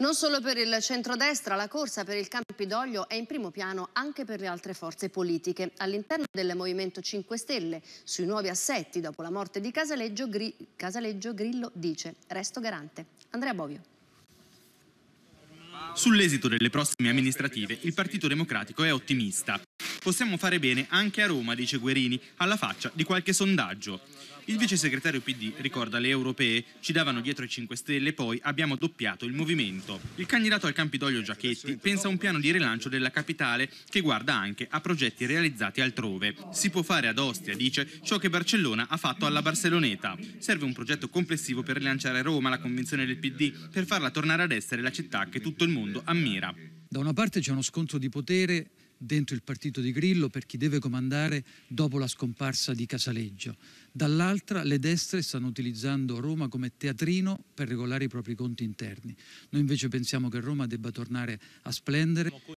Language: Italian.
Non solo per il centrodestra, la corsa per il Campidoglio è in primo piano anche per le altre forze politiche. All'interno del Movimento 5 Stelle, sui nuovi assetti dopo la morte di Casaleggio, Gri... Casaleggio Grillo dice «Resto garante». Andrea Bovio. Sull'esito delle prossime amministrative il Partito Democratico è ottimista. Possiamo fare bene anche a Roma, dice Guerini, alla faccia di qualche sondaggio. Il vice segretario PD ricorda le europee, ci davano dietro i 5 Stelle, poi abbiamo doppiato il movimento. Il candidato al Campidoglio Giachetti pensa a un piano di rilancio della capitale che guarda anche a progetti realizzati altrove. Si può fare ad Ostia, dice, ciò che Barcellona ha fatto alla Barceloneta. Serve un progetto complessivo per rilanciare Roma, la convinzione del PD, per farla tornare ad essere la città che tutto il mondo ammira. Da una parte c'è uno scontro di potere dentro il partito di Grillo per chi deve comandare dopo la scomparsa di Casaleggio. Dall'altra le destre stanno utilizzando Roma come teatrino per regolare i propri conti interni. Noi invece pensiamo che Roma debba tornare a splendere.